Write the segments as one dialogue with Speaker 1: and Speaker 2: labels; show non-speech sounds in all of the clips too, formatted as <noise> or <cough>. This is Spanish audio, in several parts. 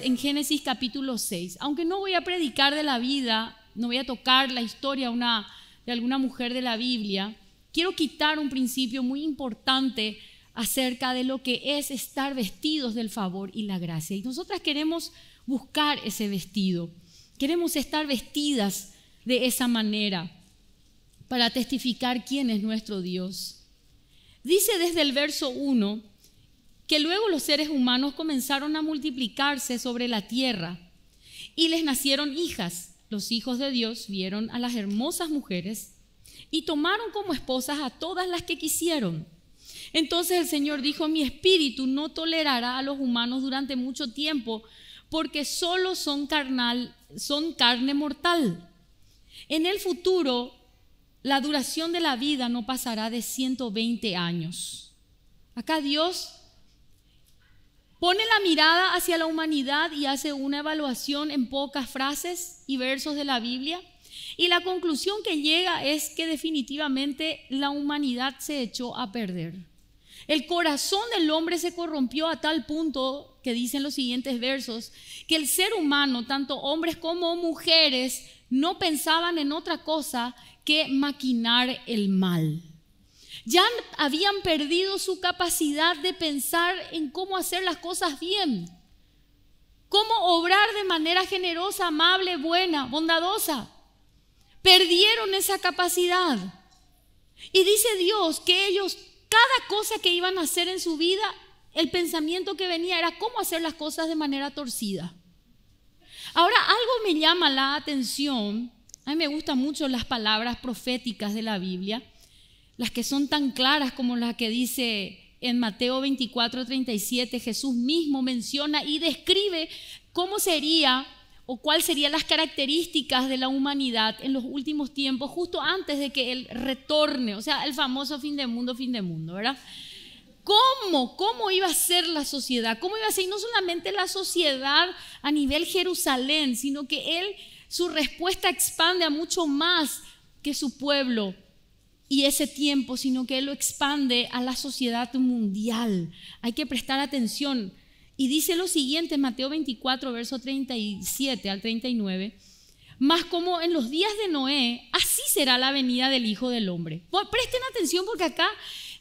Speaker 1: en Génesis capítulo 6. Aunque no voy a predicar de la vida, no voy a tocar la historia de alguna mujer de la Biblia, quiero quitar un principio muy importante acerca de lo que es estar vestidos del favor y la gracia. Y nosotras queremos buscar ese vestido, queremos estar vestidas de esa manera para testificar quién es nuestro Dios. Dice desde el verso 1, que luego los seres humanos comenzaron a multiplicarse sobre la tierra y les nacieron hijas. Los hijos de Dios vieron a las hermosas mujeres y tomaron como esposas a todas las que quisieron. Entonces el Señor dijo, mi espíritu no tolerará a los humanos durante mucho tiempo porque solo son carnal, son carne mortal. En el futuro la duración de la vida no pasará de 120 años. Acá Dios pone la mirada hacia la humanidad y hace una evaluación en pocas frases y versos de la Biblia. Y la conclusión que llega es que definitivamente la humanidad se echó a perder. El corazón del hombre se corrompió a tal punto que dicen los siguientes versos, que el ser humano, tanto hombres como mujeres, no pensaban en otra cosa que maquinar el mal. Ya habían perdido su capacidad de pensar en cómo hacer las cosas bien, cómo obrar de manera generosa, amable, buena, bondadosa. Perdieron esa capacidad. Y dice Dios que ellos, cada cosa que iban a hacer en su vida, el pensamiento que venía era cómo hacer las cosas de manera torcida. Ahora, algo me llama la atención, a mí me gustan mucho las palabras proféticas de la Biblia, las que son tan claras como las que dice en Mateo 24, 37, Jesús mismo menciona y describe cómo sería o cuáles serían las características de la humanidad en los últimos tiempos, justo antes de que Él retorne, o sea, el famoso fin de mundo, fin de mundo, ¿verdad? ¿Cómo? ¿Cómo iba a ser la sociedad? ¿Cómo iba a ser? no solamente la sociedad a nivel Jerusalén, sino que Él, su respuesta expande a mucho más que su pueblo y ese tiempo, sino que Él lo expande a la sociedad mundial. Hay que prestar atención. Y dice lo siguiente, Mateo 24, verso 37 al 39. más como en los días de Noé, así será la venida del Hijo del Hombre. Presten atención porque acá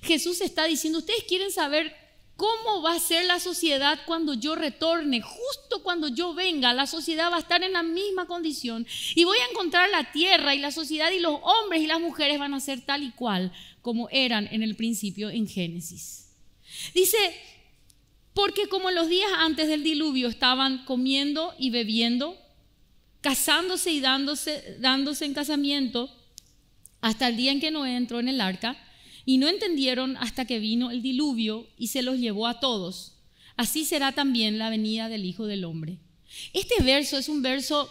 Speaker 1: Jesús está diciendo, ustedes quieren saber ¿Cómo va a ser la sociedad cuando yo retorne? Justo cuando yo venga, la sociedad va a estar en la misma condición y voy a encontrar la tierra y la sociedad y los hombres y las mujeres van a ser tal y cual como eran en el principio en Génesis. Dice, porque como los días antes del diluvio estaban comiendo y bebiendo, casándose y dándose, dándose en casamiento, hasta el día en que no entró en el arca, y no entendieron hasta que vino el diluvio y se los llevó a todos. Así será también la venida del Hijo del Hombre. Este verso es un verso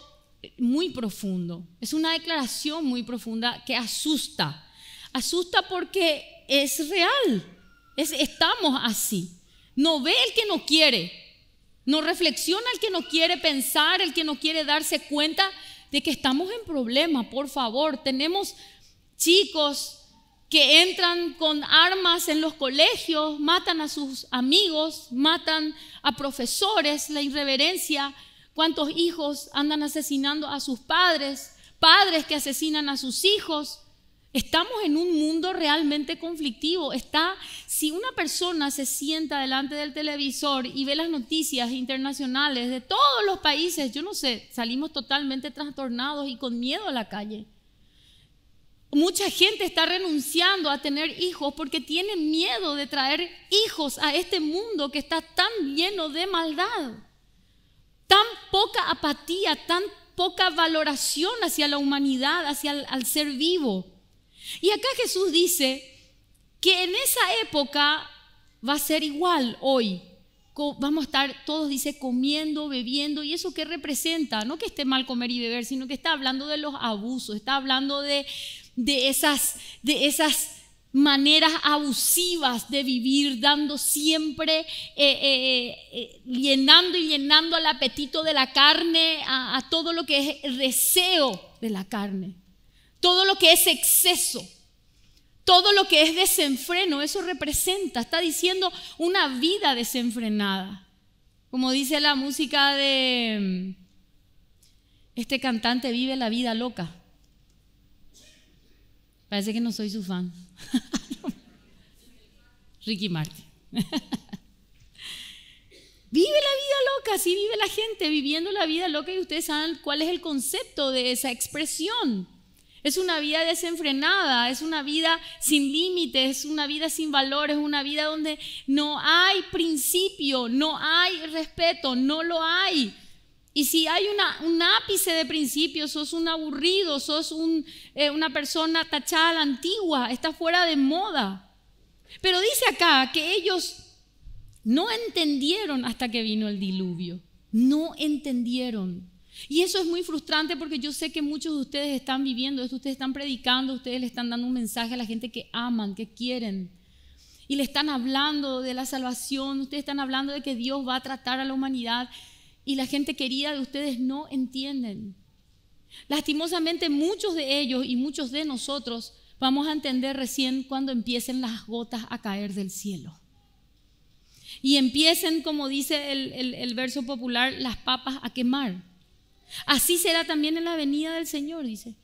Speaker 1: muy profundo, es una declaración muy profunda que asusta. Asusta porque es real, estamos así. No ve el que no quiere, no reflexiona el que no quiere pensar, el que no quiere darse cuenta de que estamos en problema, por favor. Tenemos chicos que entran con armas en los colegios, matan a sus amigos, matan a profesores, la irreverencia, cuántos hijos andan asesinando a sus padres, padres que asesinan a sus hijos. Estamos en un mundo realmente conflictivo. Está, si una persona se sienta delante del televisor y ve las noticias internacionales de todos los países, yo no sé, salimos totalmente trastornados y con miedo a la calle. Mucha gente está renunciando a tener hijos porque tiene miedo de traer hijos a este mundo que está tan lleno de maldad. Tan poca apatía, tan poca valoración hacia la humanidad, hacia el ser vivo. Y acá Jesús dice que en esa época va a ser igual hoy. Vamos a estar todos, dice, comiendo, bebiendo. ¿Y eso qué representa? No que esté mal comer y beber, sino que está hablando de los abusos, está hablando de de esas, de esas maneras abusivas de vivir, dando siempre, eh, eh, eh, llenando y llenando al apetito de la carne, a, a todo lo que es el deseo de la carne, todo lo que es exceso. Todo lo que es desenfreno, eso representa, está diciendo una vida desenfrenada. Como dice la música de mm, este cantante, vive la vida loca. Parece que no soy su fan. <laughs> Ricky Martin. <laughs> vive la vida loca, así vive la gente, viviendo la vida loca y ustedes saben cuál es el concepto de esa expresión. Es una vida desenfrenada, es una vida sin límites, es una vida sin valores, una vida donde no hay principio, no hay respeto, no lo hay. Y si hay un ápice de principios, sos un aburrido, sos eh, una persona tachada la antigua, está fuera de moda. Pero dice acá que ellos no entendieron hasta que vino el diluvio. No entendieron. Y eso es muy frustrante porque yo sé que muchos de ustedes están viviendo esto, ustedes están predicando, ustedes le están dando un mensaje a la gente que aman, que quieren. Y le están hablando de la salvación, ustedes están hablando de que Dios va a tratar a la humanidad y la gente querida de ustedes no entienden. Lastimosamente muchos de ellos y muchos de nosotros vamos a entender recién cuando empiecen las gotas a caer del cielo. Y empiecen, como dice el, el verso popular, las papas a quemar. Así será también en la venida del Señor, dice.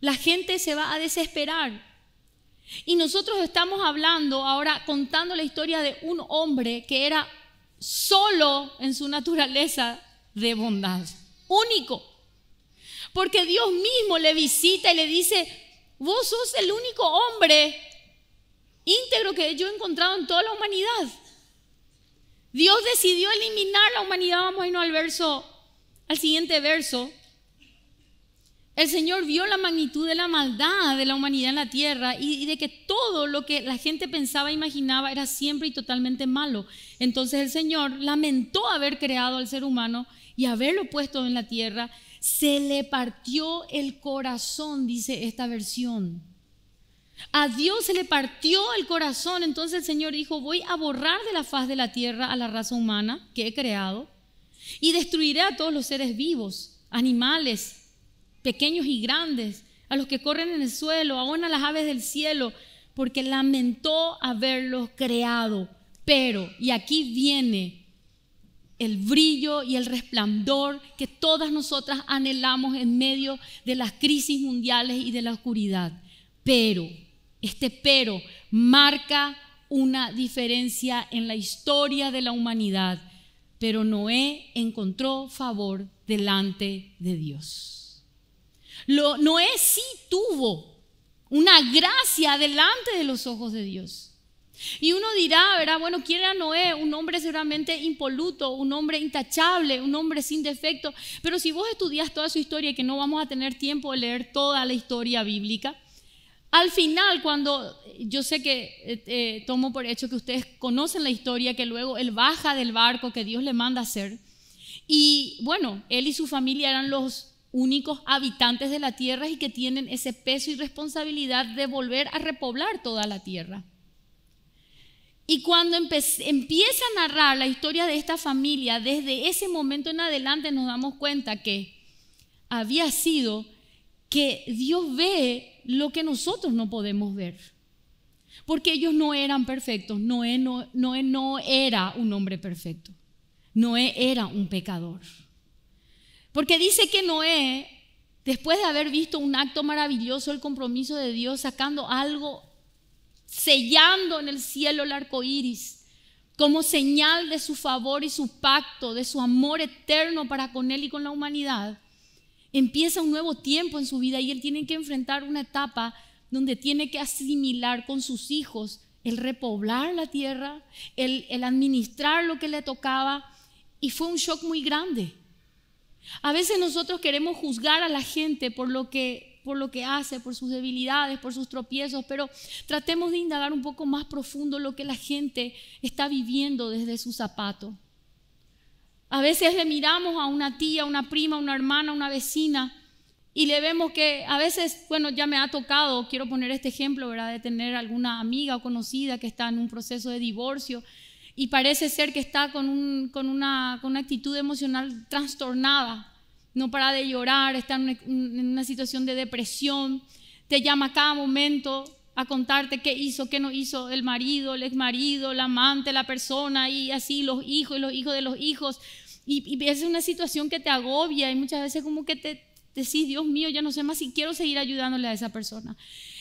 Speaker 1: La gente se va a desesperar y nosotros estamos hablando ahora, contando la historia de un hombre que era solo en su naturaleza de bondad, único. Porque Dios mismo le visita y le dice, vos sos el único hombre íntegro que yo he encontrado en toda la humanidad. Dios decidió eliminar la humanidad, vamos a irnos al verso, al siguiente verso, el Señor vio la magnitud de la maldad de la humanidad en la tierra y, de que todo lo que la gente pensaba e imaginaba era siempre y totalmente malo. Entonces el Señor lamentó haber creado al ser humano y haberlo puesto en la tierra. Se le partió el corazón, dice esta versión. A Dios se le partió el corazón. Entonces el Señor dijo, voy a borrar de la faz de la tierra a la raza humana que he creado y destruiré a todos los seres vivos, animales, pequeños y grandes, a los que corren en el suelo, aún a las aves del cielo, porque lamentó haberlos creado. Pero, y aquí viene el brillo y el resplandor que todas nosotras anhelamos en medio de las crisis mundiales y de la oscuridad. Pero, este pero marca una diferencia en la historia de la humanidad, pero Noé encontró favor delante de Dios. Noé sí tuvo una gracia delante de los ojos de Dios. Y uno dirá, verá, bueno, ¿quién era Noé? Un hombre seguramente impoluto, un hombre intachable, un hombre sin defecto. Pero si vos estudias toda su historia, que no vamos a tener tiempo de leer toda la historia bíblica, al final, cuando yo sé que eh, eh, tomo por hecho que ustedes conocen la historia, que luego él baja del barco que Dios le manda hacer, y bueno, él y su familia eran los únicos habitantes de la tierra y que tienen ese peso y responsabilidad de volver a repoblar toda la tierra. Y cuando empieza a narrar la historia de esta familia, desde ese momento en adelante nos damos cuenta que había sido que Dios ve lo que nosotros no podemos ver. Porque ellos no eran perfectos. Noé no, no era un hombre perfecto. Noé era un pecador. Porque dice que Noé, después de haber visto un acto maravilloso, el compromiso de Dios, sacando algo, sellando en el cielo el arco iris, como señal de su favor y su pacto, de su amor eterno para con él y con la humanidad, empieza un nuevo tiempo en su vida y él tiene que enfrentar una etapa donde tiene que asimilar con sus hijos el repoblar la tierra, el, el administrar lo que le tocaba, y fue un shock muy grande a veces nosotros queremos juzgar a la gente por lo que por lo que hace, por sus debilidades, por sus tropiezos, pero tratemos de indagar un poco más profundo lo que la gente está viviendo desde su zapato. A veces le miramos a una tía, una prima, una hermana, una vecina y le vemos que a veces, bueno, ya me ha tocado, quiero poner este ejemplo, ¿verdad? De tener alguna amiga o conocida que está en un proceso de divorcio y parece ser que está con, con, una, una actitud emocional trastornada, no para de llorar, está en una, situación de depresión, te llama cada momento a contarte qué hizo, qué no hizo el marido, el ex marido, el amante, la persona y así los hijos y los hijos de los hijos. Y, y es una situación que te agobia y muchas veces como que te, decís, Dios mío, ya no sé más si quiero seguir ayudándole a esa persona.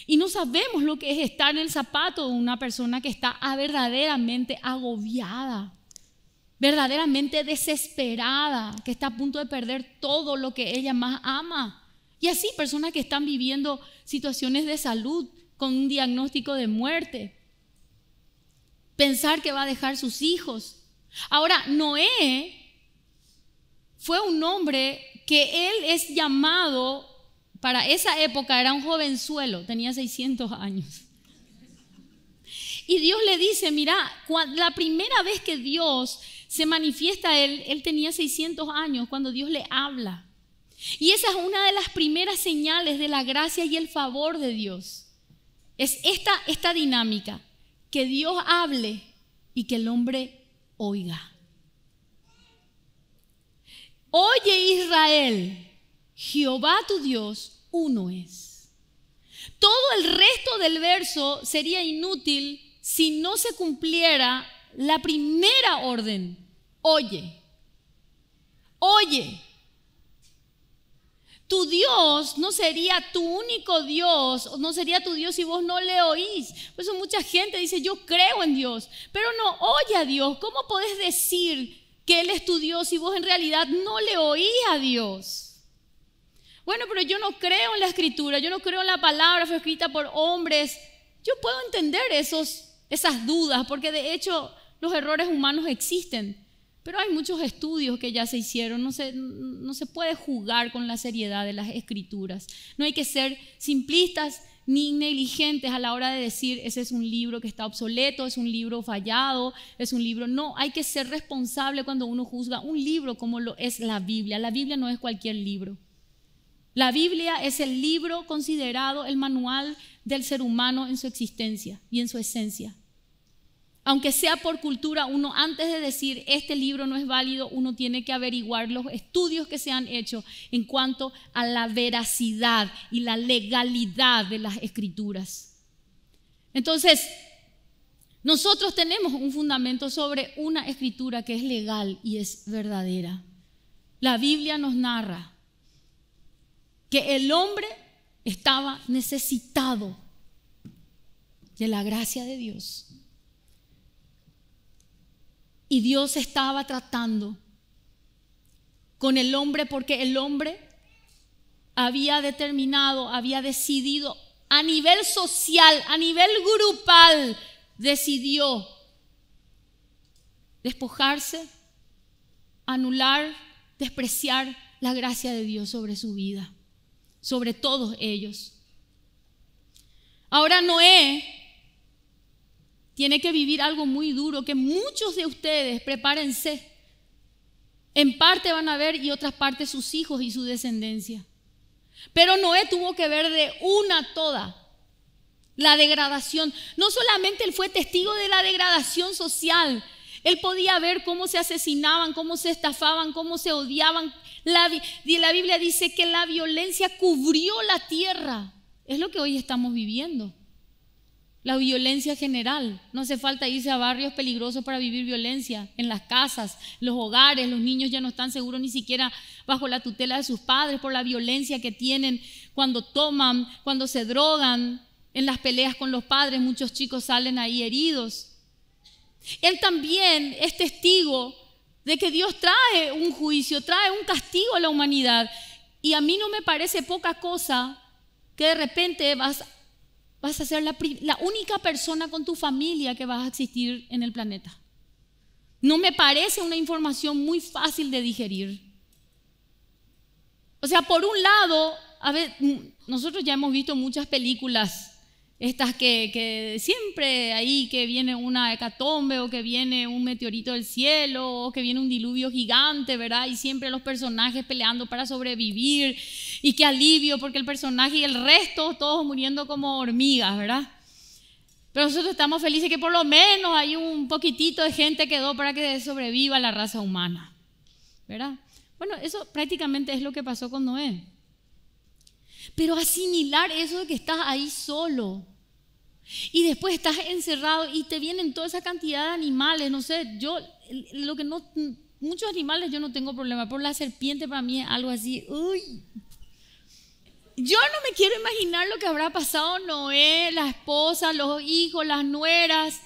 Speaker 1: Y no sabemos lo que es estar en el zapato de una persona que está verdaderamente agobiada, verdaderamente desesperada, que está a punto de perder todo lo que ella más ama. Y así personas que están viviendo situaciones de salud con un diagnóstico de muerte. Pensar que va a dejar sus hijos. Ahora, Noé fue un hombre que él es llamado, para esa época era un jovenzuelo, tenía 600 años. Y Dios le dice, mira, la primera vez que Dios se manifiesta a él, él tenía 600 años cuando Dios le habla. Y esa es una de las primeras señales de la gracia y el favor de Dios. Es esta, esta dinámica, que Dios hable y que el hombre oiga. Oye Israel, Jehová tu Dios uno es. Todo el resto del verso sería inútil si no se cumpliera la primera orden. Oye, oye, tu Dios no sería tu único Dios, no sería tu Dios si vos no le oís. Por eso mucha gente dice, yo creo en Dios, pero no oye a Dios. ¿Cómo podés decir que él estudió si vos en realidad no le oís a Dios? Bueno, pero yo no creo en la escritura, yo no creo en la palabra, fue escrita por hombres. Yo puedo entender esos, esas dudas, porque de hecho los errores humanos existen. Pero hay muchos estudios que ya se hicieron, no no se puede jugar con la seriedad de las escrituras. No hay que ser simplistas ni negligentes a la hora de decir, ese es un libro que está obsoleto, es un libro fallado, es un libro. No, hay que ser responsable cuando uno juzga un libro como lo es la Biblia. La Biblia no es cualquier libro. La Biblia es el libro considerado el manual del ser humano en su existencia y en su esencia aunque sea por cultura, uno antes de decir este libro no es válido, uno tiene que averiguar los estudios que se han hecho en cuanto a la veracidad y la legalidad de las escrituras. Entonces, nosotros tenemos un fundamento sobre una escritura que es legal y es verdadera. La Biblia nos narra que el hombre estaba necesitado de la gracia de Dios y Dios estaba tratando con el hombre porque el hombre había determinado, había decidido a nivel social, a nivel grupal, decidió despojarse, anular, despreciar la gracia de Dios sobre su vida, sobre todos ellos. Ahora Noé tiene que vivir algo muy duro, que muchos de ustedes, prepárense, en parte van a ver y otras partes sus hijos y su descendencia. Pero Noé tuvo que ver de una toda la degradación. No solamente él fue testigo de la degradación social, él podía ver cómo se asesinaban, cómo se estafaban, cómo se odiaban. La, la Biblia dice que la violencia cubrió la tierra. Es lo que hoy estamos viviendo. La violencia general. No hace falta irse a barrios peligrosos para vivir violencia. En las casas, los hogares, los niños ya no están seguros ni siquiera bajo la tutela de sus padres por la violencia que tienen cuando toman, cuando se drogan. En las peleas con los padres muchos chicos salen ahí heridos. Él también es testigo de que Dios trae un juicio, trae un castigo a la humanidad. Y a mí no me parece poca cosa que de repente vas vas a ser la, única persona con tu familia que vas a existir en el planeta. No me parece una información muy fácil de digerir. O sea, por un lado, a ver, nosotros ya hemos visto muchas películas estas que, siempre ahí que viene una hecatombe o que viene un meteorito del cielo o que viene un diluvio gigante, ¿verdad? Y siempre los personajes peleando para sobrevivir y qué alivio porque el personaje y el resto todos muriendo como hormigas, ¿verdad? Pero nosotros estamos felices que por lo menos hay un poquitito de gente que quedó para que sobreviva la raza humana, ¿verdad? Bueno, eso prácticamente es lo que pasó con Noé. Pero asimilar eso de que estás ahí solo, y después estás encerrado y te vienen toda esa cantidad de animales, no sé, yo lo que no muchos animales yo no tengo problema, pero la serpiente para mí es algo así, uy. Yo no me quiero imaginar lo que habrá pasado Noé, la esposa, los hijos, las nueras.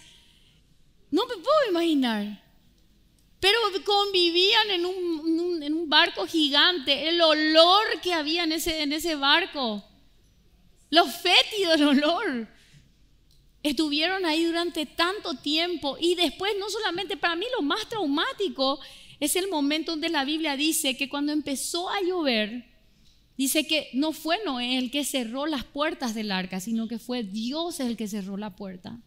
Speaker 1: No me puedo imaginar. Pero convivían en un, barco gigante, el olor que había en ese, en ese barco, los fétidos, del olor estuvieron ahí durante tanto tiempo y después no solamente, para mí lo más traumático es el momento donde la Biblia dice que cuando empezó a llover, dice que no fue Noé el que cerró las puertas del arca, sino que fue Dios el que cerró la puerta.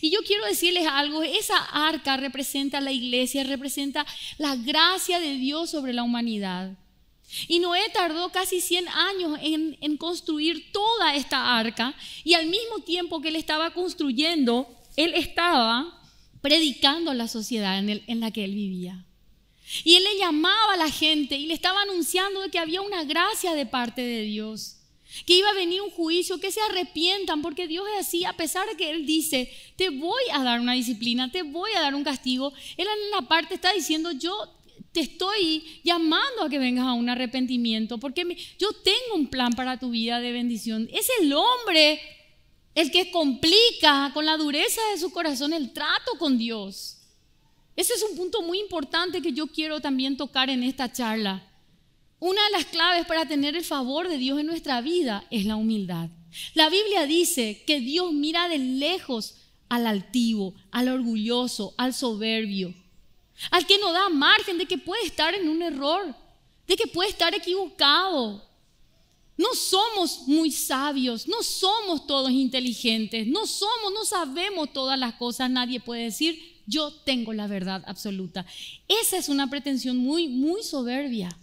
Speaker 1: Y yo quiero decirles algo, esa arca representa la iglesia, representa la gracia de Dios sobre la humanidad. Y Noé tardó casi 100 años en, construir toda esta arca y al mismo tiempo que él estaba construyendo, él estaba predicando la sociedad en, en la que él vivía. Y él le llamaba a la gente y le estaba anunciando de que había una gracia de parte de Dios, que iba a venir un juicio, que se arrepientan, porque Dios es así, a pesar de que él dice, te voy a dar una disciplina, te voy a dar un castigo, él en la parte está diciendo, yo te estoy llamando a que vengas a un arrepentimiento, porque yo tengo un plan para tu vida de bendición. Es el hombre el que complica con la dureza de su corazón el trato con Dios. Ese es un punto muy importante que yo quiero también tocar en esta charla. Una de las claves para tener el favor de Dios en nuestra vida es la humildad. La Biblia dice que Dios mira de lejos al altivo, al orgulloso, al soberbio al que no da margen de que puede estar en un error, de que puede estar equivocado. No somos muy sabios, no somos todos inteligentes, no somos, no sabemos todas las cosas, nadie puede decir, yo tengo la verdad absoluta. Esa es una pretensión muy, muy soberbia.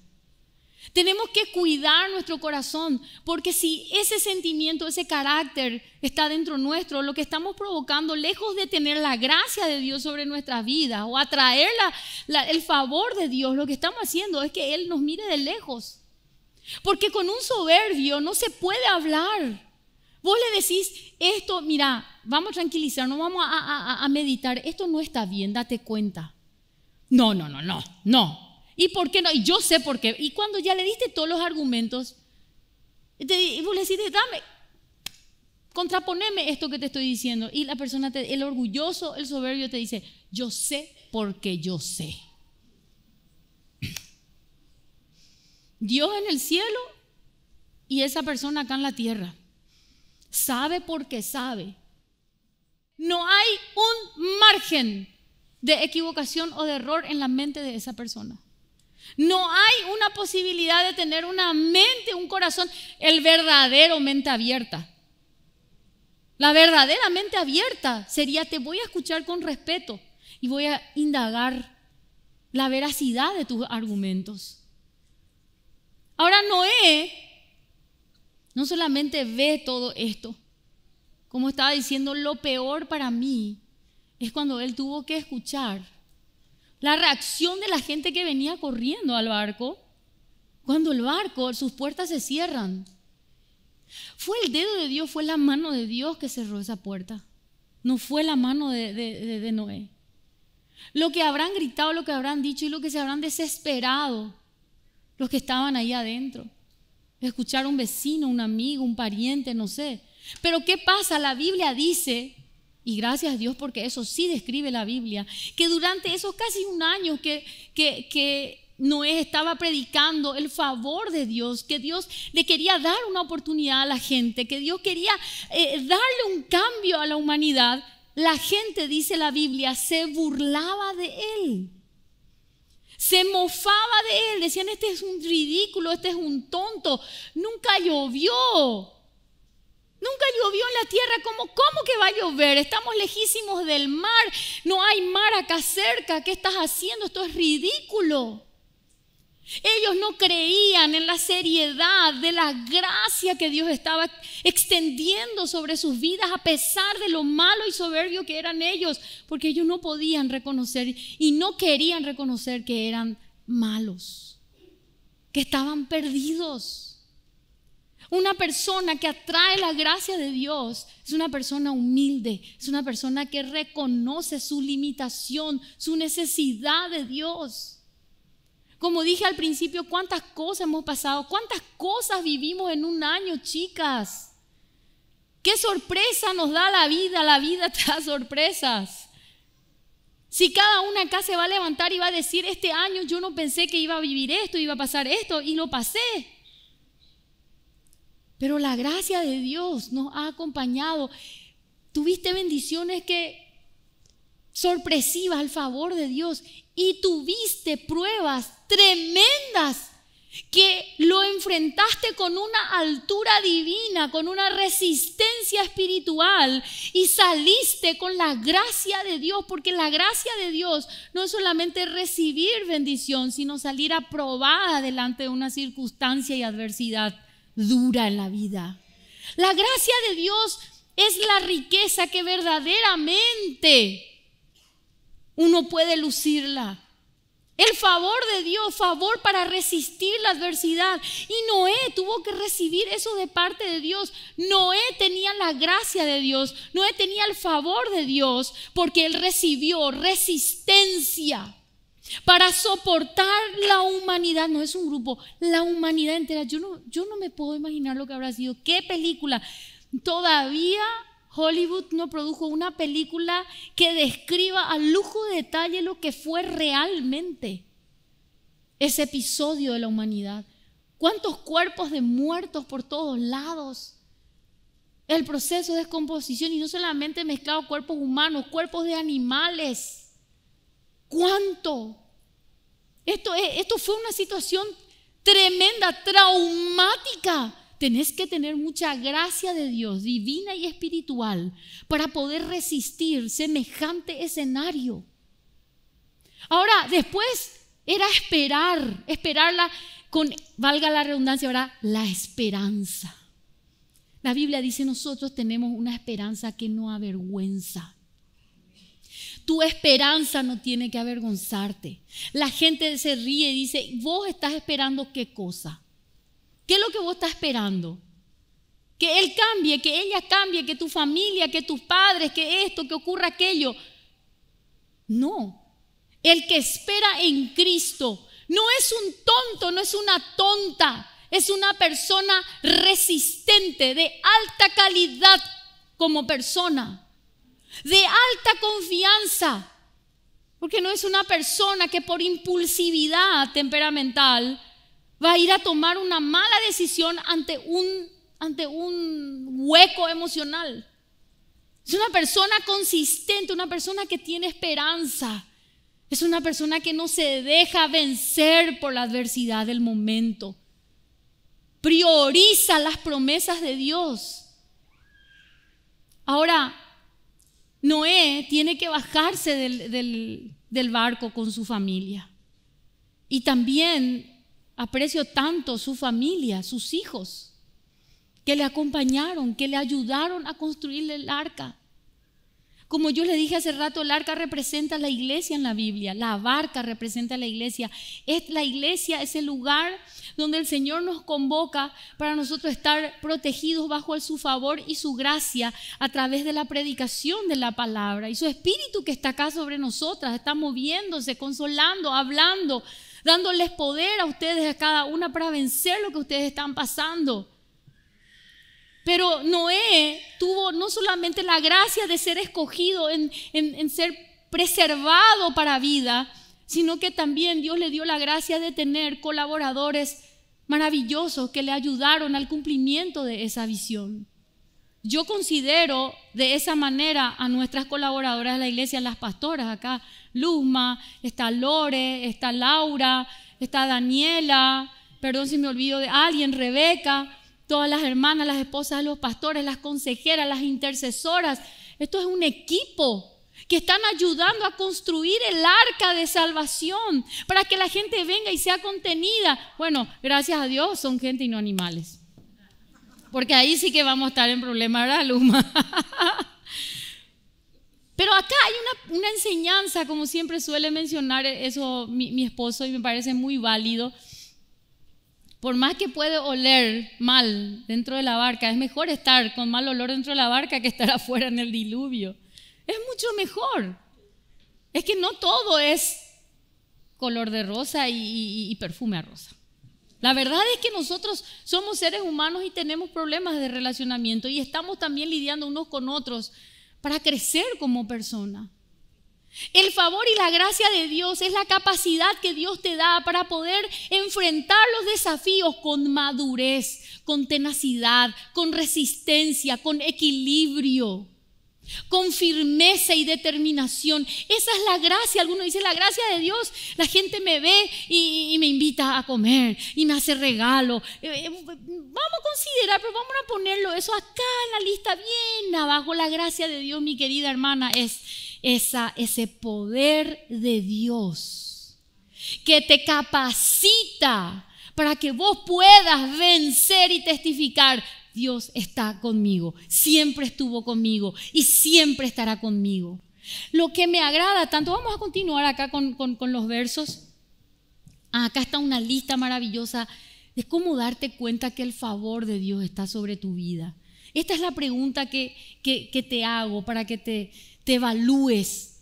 Speaker 1: Tenemos que cuidar nuestro corazón, porque si ese sentimiento, ese carácter está dentro nuestro, lo que estamos provocando, lejos de tener la gracia de Dios sobre nuestra vida o atraer el favor de Dios, lo que estamos haciendo es que Él nos mire de lejos. Porque con un soberbio no se puede hablar. Vos le decís, esto, mira, vamos a tranquilizarnos, vamos a meditar, esto no está bien, date cuenta. No, no, no, no, no, ¿Y por qué no? Y yo sé por qué. Y cuando ya le diste todos los argumentos, y vos le decís, dame, contraponeme esto que te estoy diciendo. Y la persona, el orgulloso, el soberbio te dice, yo sé porque yo sé. Dios en el cielo y esa persona acá en la tierra. Sabe porque sabe. No hay un margen de equivocación o de error en la mente de esa persona. No hay una posibilidad de tener una mente, un corazón, el verdadero mente abierta. La verdadera mente abierta sería te voy a escuchar con respeto y voy a indagar la veracidad de tus argumentos. Ahora Noé no solamente ve todo esto, como estaba diciendo, lo peor para mí es cuando él tuvo que escuchar la reacción de la gente que venía corriendo al barco cuando el barco, sus puertas se cierran. Fue el dedo de Dios, fue la mano de Dios que cerró esa puerta. No fue la mano de, Noé. Lo que habrán gritado, lo que habrán dicho y lo que se habrán desesperado los que estaban ahí adentro. Escuchar a un vecino, un amigo, un pariente, no sé. Pero ¿qué pasa? La Biblia dice y gracias a Dios porque eso sí describe la Biblia, que durante esos casi un año que, que, que Noé estaba predicando el favor de Dios, que Dios le quería dar una oportunidad a la gente, que Dios quería eh, darle un cambio a la humanidad, la gente, dice la Biblia, se burlaba de él. Se mofaba de él, decían, este es un ridículo, este es un tonto, nunca llovió, Nunca llovió en la tierra, ¿Cómo, ¿cómo que va a llover? Estamos lejísimos del mar, no hay mar acá cerca, ¿qué estás haciendo? Esto es ridículo. Ellos no creían en la seriedad de la gracia que Dios estaba extendiendo sobre sus vidas a pesar de lo malo y soberbio que eran ellos, porque ellos no podían reconocer y no querían reconocer que eran malos, que estaban perdidos. Una persona que atrae la gracia de Dios es una persona humilde, es una persona que reconoce su limitación, su necesidad de Dios. Como dije al principio, cuántas cosas hemos pasado, cuántas cosas vivimos en un año, chicas. Qué sorpresa nos da la vida, la vida te da sorpresas. Si cada una acá se va a levantar y va a decir, este año yo no pensé que iba a vivir esto, iba a pasar esto, y lo pasé. Pero la gracia de Dios nos ha acompañado. Tuviste bendiciones que sorpresivas al favor de Dios y tuviste pruebas tremendas que lo enfrentaste con una altura divina, con una resistencia espiritual y saliste con la gracia de Dios, porque la gracia de Dios no es solamente recibir bendición, sino salir aprobada delante de una circunstancia y adversidad dura en la vida. La gracia de Dios es la riqueza que verdaderamente uno puede lucirla. El favor de Dios, favor para resistir la adversidad. Y Noé tuvo que recibir eso de parte de Dios. Noé tenía la gracia de Dios. Noé tenía el favor de Dios porque él recibió resistencia para soportar la humanidad, no es un grupo, la humanidad entera. Yo no, yo no me puedo imaginar lo que habrá sido. ¿Qué película? Todavía Hollywood no produjo una película que describa a lujo de detalle lo que fue realmente ese episodio de la humanidad. ¿Cuántos cuerpos de muertos por todos lados? El proceso de descomposición y no solamente mezclado cuerpos humanos, cuerpos de animales. ¿Cuánto? Esto, fue una situación tremenda, traumática. Tenés que tener mucha gracia de Dios, divina y espiritual, para poder resistir semejante escenario. Ahora, después era esperar, esperarla con, valga la redundancia, ahora, La esperanza. La Biblia dice, nosotros tenemos una esperanza que no avergüenza. Tu esperanza no tiene que avergonzarte. La gente se ríe y dice, vos estás esperando qué cosa. ¿Qué es lo que vos estás esperando? Que él cambie, que ella cambie, que tu familia, que tus padres, que esto, que ocurra aquello. No. El que espera en Cristo no es un tonto, no es una tonta. Es una persona resistente, de alta calidad como persona de alta confianza, porque no es una persona que por impulsividad temperamental va a ir a tomar una mala decisión ante un, ante un hueco emocional. Es una persona consistente, una persona que tiene esperanza. Es una persona que no se deja vencer por la adversidad del momento. Prioriza las promesas de Dios. Ahora, Noé tiene que bajarse del, barco con su familia. Y también aprecio tanto su familia, sus hijos, que le acompañaron, que le ayudaron a construir el arca. Como yo le dije hace rato, el arca representa la iglesia en la Biblia, la barca representa la iglesia. Es la iglesia es el lugar donde el Señor nos convoca para nosotros estar protegidos bajo su favor y su gracia a través de la predicación de la palabra y su espíritu que está acá sobre nosotras, está moviéndose, consolando, hablando, dándoles poder a ustedes a cada una para vencer lo que ustedes están pasando. Pero Noé tuvo no solamente la gracia de ser escogido, en, ser preservado para vida, sino que también Dios le dio la gracia de tener colaboradores maravillosos que le ayudaron al cumplimiento de esa visión. Yo considero de esa manera a nuestras colaboradoras de la iglesia, las pastoras acá, Luzma, está Lore, está Laura, está Daniela, perdón si me olvido de alguien, Rebeca, todas las hermanas, las esposas de los pastores, las consejeras, las intercesoras. Esto es un equipo que están ayudando a construir el arca de salvación para que la gente venga y sea contenida. Bueno, gracias a Dios son gente y no animales. Porque ahí sí que vamos a estar en problemas, ¿verdad, Luma? <laughs> Pero acá hay una, enseñanza, como siempre suele mencionar eso mi esposo, y me parece muy válido por más que puede oler mal dentro de la barca, es mejor estar con mal olor dentro de la barca que estar <laughs> afuera en el diluvio. Es mucho mejor. Es que no todo es color de rosa y, y perfume a rosa. La verdad es que nosotros somos seres humanos y tenemos problemas de relacionamiento y estamos también lidiando unos con otros para crecer como persona. El favor y la gracia de Dios es la capacidad que Dios te da para poder enfrentar los desafíos con madurez, con tenacidad, con resistencia, con equilibrio con firmeza y determinación. Esa es la gracia. Algunos dicen, la gracia de Dios, la gente me ve y, me invita a comer y me hace regalo. Eh, eh, vamos a considerar, pero vamos a ponerlo eso acá en la lista, bien abajo. La gracia de Dios, mi querida hermana, es esa, ese poder de Dios que te capacita para que vos puedas vencer y testificar Dios está conmigo, siempre estuvo conmigo y siempre estará conmigo. Lo que me agrada tanto, vamos a continuar acá con, los versos. Ah, acá está una lista maravillosa de cómo darte cuenta que el favor de Dios está sobre tu vida. Esta es la pregunta que, que, que te hago para que te, te evalúes.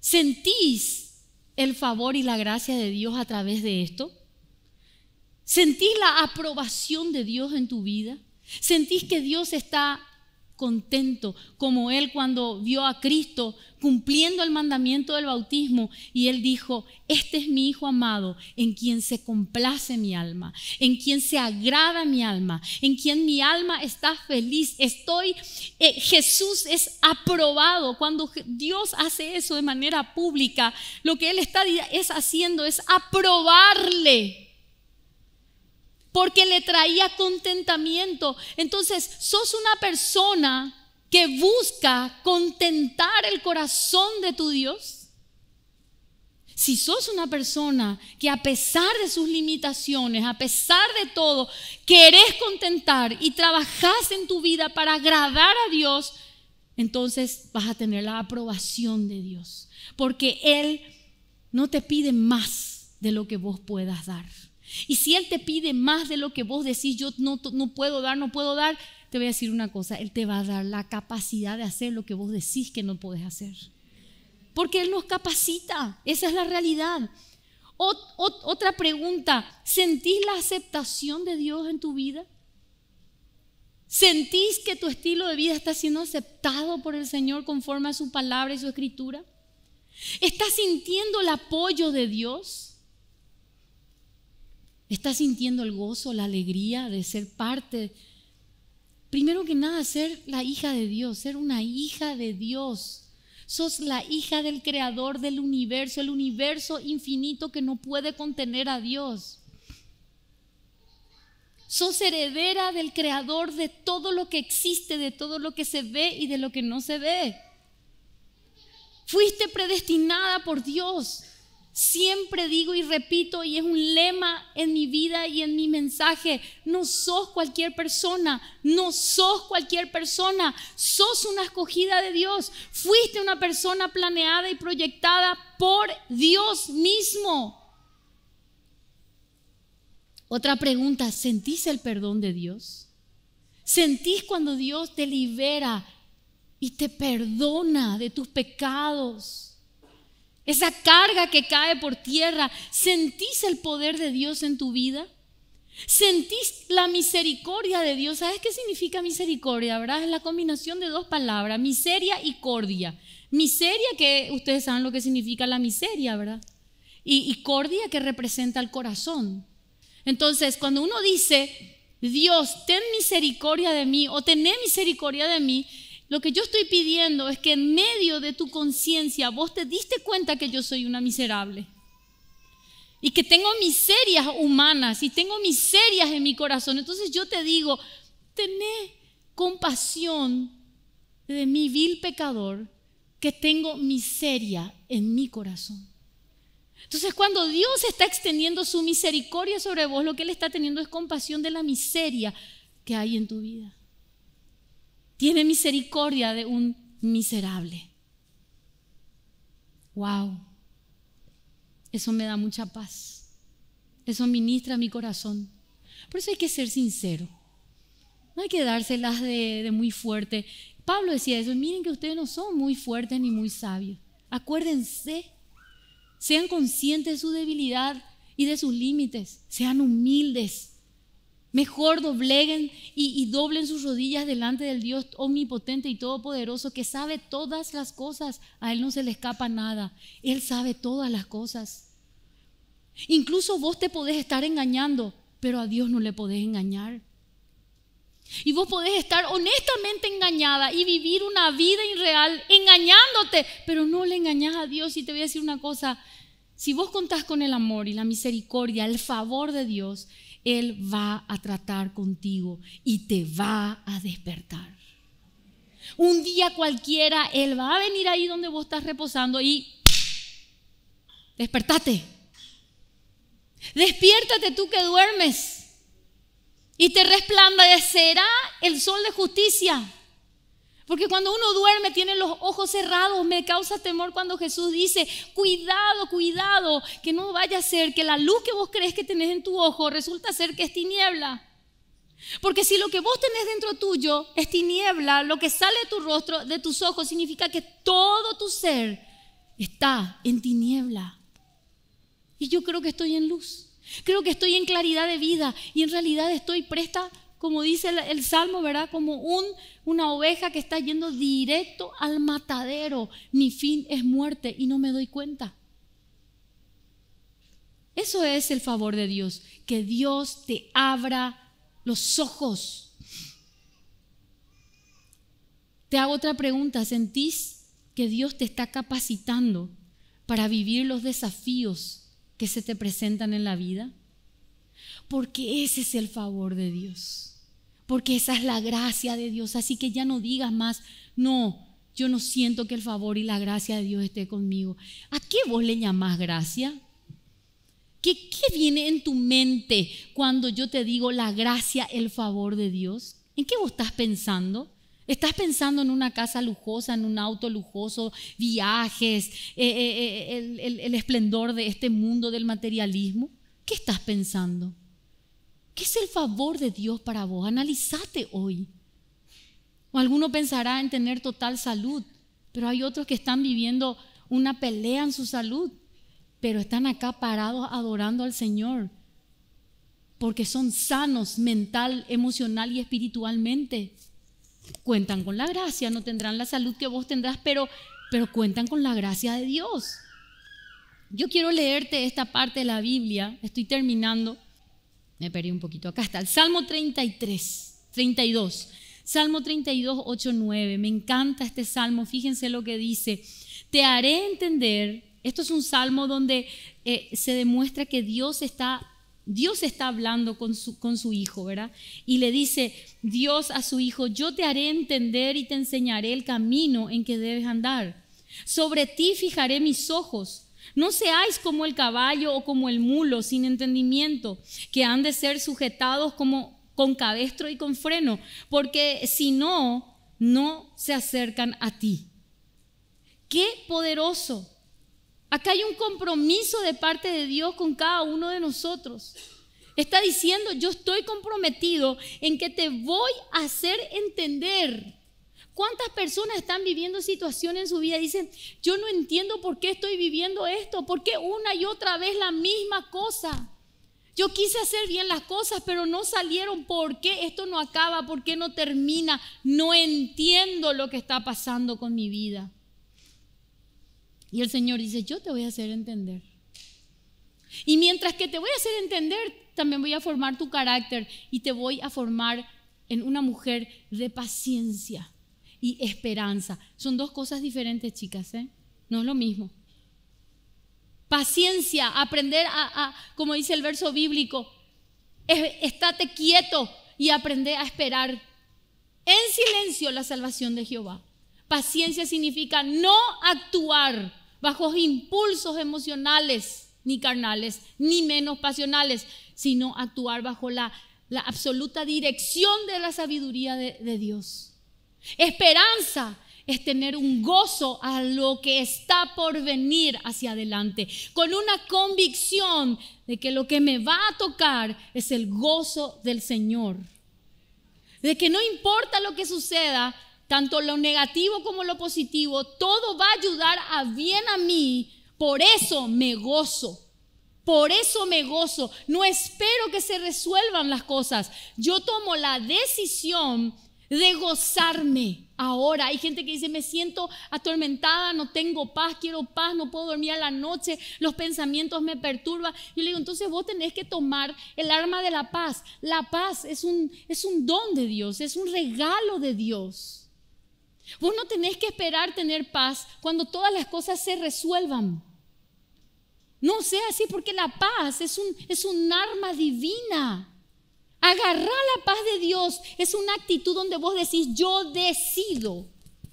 Speaker 1: ¿Sentís el favor y la gracia de Dios a través de esto? ¿Sentís la aprobación de Dios en tu vida? Sentís que Dios está contento, como él cuando vio a Cristo cumpliendo el mandamiento del bautismo y él dijo, este es mi Hijo amado, en quien se complace mi alma, en quien se agrada mi alma, en quien mi alma está feliz, estoy, eh, Jesús es aprobado. Cuando Dios hace eso de manera pública, lo que él está es haciendo es aprobarle porque le traía contentamiento. Entonces, sos una persona que busca contentar el corazón de tu Dios. Si sos una persona que a pesar de sus limitaciones, a pesar de todo, querés contentar y trabajas en tu vida para agradar a Dios, entonces vas a tener la aprobación de Dios, porque Él no te pide más de lo que vos puedas dar. Y si Él te pide más de lo que vos decís, yo no, puedo dar, no puedo dar, te voy a decir una cosa, Él te va a dar la capacidad de hacer lo que vos decís que no podés hacer. Porque Él nos capacita, esa es la realidad. otra pregunta, ¿sentís la aceptación de Dios en tu vida? ¿Sentís que tu estilo de vida está siendo aceptado por el Señor conforme a su palabra y su escritura? ¿Estás sintiendo el apoyo de Dios? ¿Estás sintiendo el gozo, la alegría de ser parte? Primero que nada, ser la hija de Dios, ser una hija de Dios. Sos la hija del creador del universo, el universo infinito que no puede contener a Dios. Sos heredera del creador de todo lo que existe, de todo lo que se ve y de lo que no se ve. Fuiste predestinada por Dios. Siempre digo y repito, y es un lema en mi vida y en mi mensaje, no sos cualquier persona, no sos cualquier persona, sos una escogida de Dios, fuiste una persona planeada y proyectada por Dios mismo. Otra pregunta, ¿sentís el perdón de Dios? ¿Sentís cuando Dios te libera y te perdona de tus pecados? Esa carga que cae por tierra, ¿sentís el poder de Dios en tu vida? ¿Sentís la misericordia de Dios? ¿Sabes qué significa misericordia? ¿Verdad? Es la combinación de dos palabras, miseria y cordia. Miseria, que ustedes saben lo que significa la miseria, ¿verdad? Y, y cordia que representa el corazón. Entonces, cuando uno dice, Dios, ten misericordia de mí o tené misericordia de mí, lo que yo estoy pidiendo es que en medio de tu conciencia vos te diste cuenta que yo soy una miserable. Y que tengo miserias humanas y tengo miserias en mi corazón. Entonces yo te digo, tené compasión de mi vil pecador que tengo miseria en mi corazón. Entonces cuando Dios está extendiendo su misericordia sobre vos, lo que Él está teniendo es compasión de la miseria que hay en tu vida tiene misericordia de un miserable. Wow. Eso me da mucha paz. Eso ministra mi corazón. Por eso hay que ser sincero. No hay que dárselas de, de muy fuerte. Pablo decía eso. Miren que ustedes no son muy fuertes ni muy sabios. Acuérdense. Sean conscientes de su debilidad y de sus límites. Sean humildes. Mejor dobleguen y, doblen sus rodillas delante del Dios omnipotente y todopoderoso que sabe todas las cosas. A Él no se le escapa nada. Él sabe todas las cosas. Incluso vos te podés estar engañando, pero a Dios no le podés engañar. Y vos podés estar honestamente engañada y vivir una vida irreal engañándote, pero no le engañás a Dios. Y te voy a decir una cosa, si vos contás con el amor y la misericordia, el favor de Dios, él va a tratar contigo y te va a despertar. Un día cualquiera, Él va a venir ahí donde vos estás reposando y despertate. Despiértate tú que duermes y te resplandecerá el sol de justicia. Porque cuando uno duerme, tiene los ojos cerrados, me causa temor cuando Jesús dice, cuidado, cuidado, que no vaya a ser que la luz que vos crees que tenés en tu ojo resulta ser que es tiniebla. Porque si lo que vos tenés dentro tuyo es tiniebla, lo que sale de tu rostro, de tus ojos, significa que todo tu ser está en tiniebla. Y yo creo que estoy en luz, creo que estoy en claridad de vida y en realidad estoy presta como dice el, Salmo, ¿verdad? Como una oveja que está yendo directo al matadero. Mi fin es muerte y no me doy cuenta. Eso es el favor de Dios, que Dios te abra los ojos. Te hago otra pregunta, ¿sentís que Dios te está capacitando para vivir los desafíos que se te presentan en la vida? Porque ese es el favor de Dios porque esa es la gracia de Dios. Así que ya no digas más, no, yo no siento que el favor y la gracia de Dios esté conmigo. ¿A qué vos le llamás gracia? ¿Qué, viene en tu mente cuando yo te digo la gracia, el favor de Dios? ¿En qué vos estás pensando? ¿Estás pensando en una casa lujosa, en un auto lujoso, viajes, eh, eh, eh, el, el esplendor de este mundo del materialismo? ¿Qué estás pensando? ¿Qué es el favor de Dios para vos? Analizate hoy. O alguno pensará en tener total salud, pero hay otros que están viviendo una pelea en su salud, pero están acá parados adorando al Señor, porque son sanos mental, emocional y espiritualmente. Cuentan con la gracia, no tendrán la salud que vos tendrás, pero, pero cuentan con la gracia de Dios. Yo quiero leerte esta parte de la Biblia, estoy terminando me perdí un poquito. Acá está, el Salmo 33, 32. Salmo 32, 8, 9. Me encanta este salmo. Fíjense lo que dice. Te haré entender. Esto es un salmo donde eh, se demuestra que Dios está, Dios está hablando con su, con su hijo, ¿verdad? Y le dice Dios a su hijo, yo te haré entender y te enseñaré el camino en que debes andar. Sobre ti fijaré mis ojos no seáis como el caballo o como el mulo sin entendimiento, que han de ser sujetados como con cabestro y con freno, porque si no, no se acercan a ti. ¡Qué poderoso! Acá hay un compromiso de parte de Dios con cada uno de nosotros. Está diciendo, yo estoy comprometido en que te voy a hacer entender ¿Cuántas personas están viviendo situaciones en su vida dicen, yo no entiendo por qué estoy viviendo esto? ¿Por qué una y otra vez la misma cosa? Yo quise hacer bien las cosas, pero no salieron. ¿Por qué esto no acaba? ¿Por qué no termina? No entiendo lo que está pasando con mi vida. Y el Señor dice, yo te voy a hacer entender. Y mientras que te voy a hacer entender, también voy a formar tu carácter y te voy a formar en una mujer de paciencia y esperanza. Son dos cosas diferentes, chicas, ¿eh? No es lo mismo. Paciencia, aprender a, como dice el verso bíblico, estate quieto y aprende a esperar en silencio la salvación de Jehová. Paciencia significa no actuar bajo impulsos emocionales ni carnales, ni menos pasionales, sino actuar bajo la, la absoluta dirección de la sabiduría de, de Dios. Esperanza es tener un gozo a lo que está por venir hacia adelante, con una convicción de que lo que me va a tocar es el gozo del Señor. De que no importa lo que suceda, tanto lo negativo como lo positivo, todo va a ayudar a bien a mí. Por eso me gozo. Por eso me gozo. No espero que se resuelvan las cosas. Yo tomo la decisión de gozarme ahora. Hay gente que dice, me siento atormentada, no tengo paz, quiero paz, no puedo dormir a la noche, los pensamientos me perturban. Yo le digo, entonces vos tenés que tomar el arma de la paz. La paz es un, es un don de Dios, es un regalo de Dios. Vos no tenés que esperar tener paz cuando todas las cosas se resuelvan. No sea así porque la paz es un, es un arma divina. Agarrar la paz de Dios es una actitud donde vos decís, yo decido,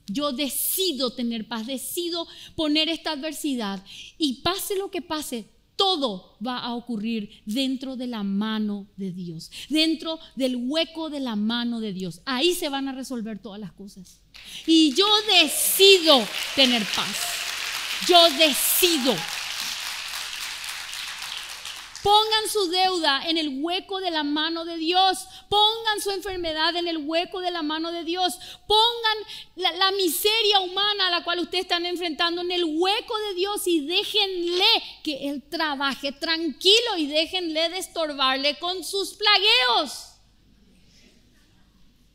Speaker 1: yo decido tener paz, decido poner esta adversidad. Y pase lo que pase, todo va a ocurrir dentro de la mano de Dios, dentro del hueco de la mano de Dios. Ahí se van a resolver todas las cosas. Y yo decido tener paz. Yo decido. Pongan su deuda en el hueco de la mano de Dios. Pongan su enfermedad en el hueco de la mano de Dios. Pongan la, miseria humana a la cual ustedes están enfrentando en el hueco de Dios y déjenle que Él trabaje tranquilo y déjenle de estorbarle con sus plagueos.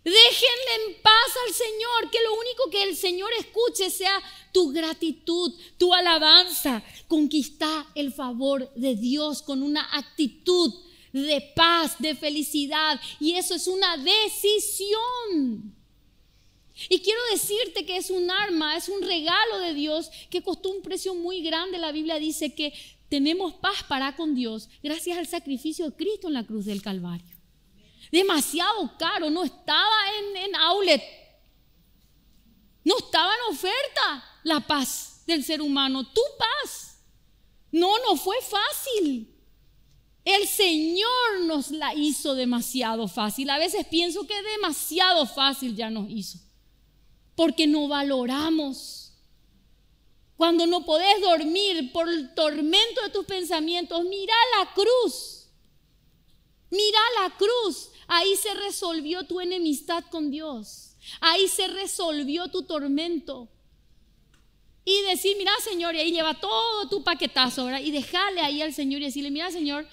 Speaker 1: Déjenle en paz al Señor, que lo único que el Señor escuche sea tu gratitud, tu alabanza. Conquista el favor de Dios con una actitud de paz, de felicidad. Y eso es una decisión. Y quiero decirte que es un arma, es un regalo de Dios que costó un precio muy grande. La Biblia dice que tenemos paz para con Dios gracias al sacrificio de Cristo en la cruz del Calvario demasiado caro, no estaba en, en outlet, no estaba en oferta la paz del ser humano, tu paz. No, no fue fácil. El Señor nos la hizo demasiado fácil. A veces pienso que demasiado fácil ya nos hizo. Porque no valoramos. Cuando no podés dormir por el tormento de tus pensamientos, mira la cruz. Mira la cruz. Ahí se resolvió tu enemistad con Dios. Ahí se resolvió tu tormento. Y decir, mira Señor, y ahí lleva todo tu paquetazo, ¿verdad? Y dejarle ahí al Señor y decirle, mira Señor,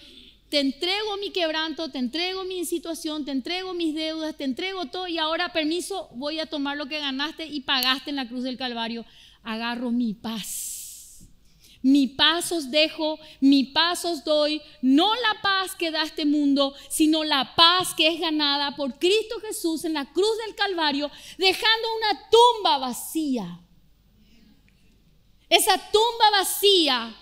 Speaker 1: te entrego mi quebranto, te entrego mi situación, te entrego mis deudas, te entrego todo y ahora permiso, voy a tomar lo que ganaste y pagaste en la cruz del Calvario. Agarro mi paz mi paz os dejo, mi paz os doy, no la paz que da este mundo, sino la paz que es ganada por Cristo Jesús en la cruz del Calvario, dejando una tumba vacía. Esa tumba vacía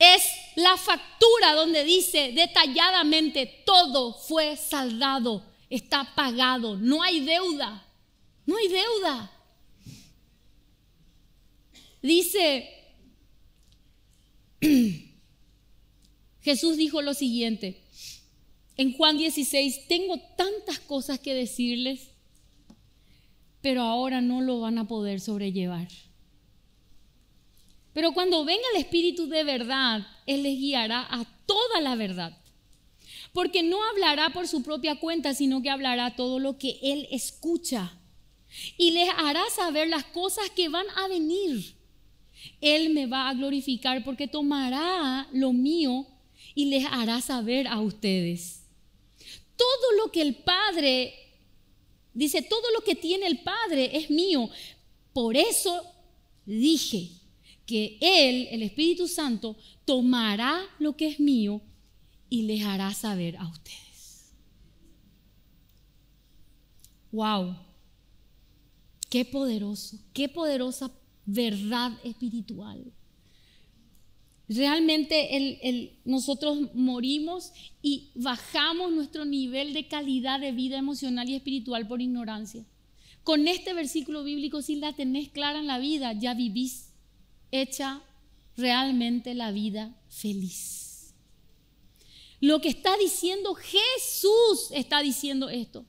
Speaker 1: es la factura donde dice detalladamente, todo fue saldado, está pagado, no hay deuda, no hay deuda. Dice Jesús dijo lo siguiente, en Juan 16, tengo tantas cosas que decirles, pero ahora no lo van a poder sobrellevar. Pero cuando venga el Espíritu de verdad, Él les guiará a toda la verdad. Porque no hablará por su propia cuenta, sino que hablará todo lo que Él escucha. Y les hará saber las cosas que van a venir. Él me va a glorificar porque tomará lo mío y les hará saber a ustedes. Todo lo que el Padre, dice, todo lo que tiene el Padre es mío. Por eso dije que Él, el Espíritu Santo, tomará lo que es mío y les hará saber a ustedes. ¡Wow! ¡Qué poderoso! ¡Qué poderosa verdad espiritual! Realmente nosotros morimos y bajamos nuestro nivel de calidad de vida emocional y espiritual por ignorancia. Con este versículo bíblico, si la tenés clara en la vida, ya vivís hecha realmente la vida feliz. Lo que está diciendo Jesús está diciendo esto.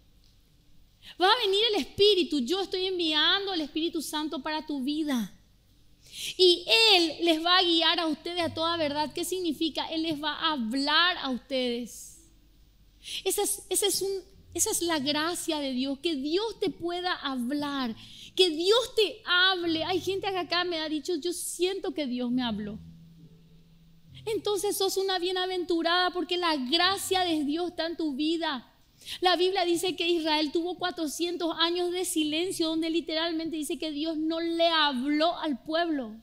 Speaker 1: Va a venir el Espíritu, yo estoy enviando el Espíritu Santo para tu vida. Y Él les va a guiar a ustedes a toda verdad. ¿Qué significa? Él les va a hablar a ustedes. Esa es, es, la gracia de Dios, que Dios te pueda hablar, que Dios te hable. Hay gente que acá me ha dicho, yo siento que Dios me habló. Entonces sos una bienaventurada porque la gracia de Dios está en tu vida. La Biblia dice que Israel tuvo 400 años de silencio donde literalmente dice que Dios no le habló al pueblo.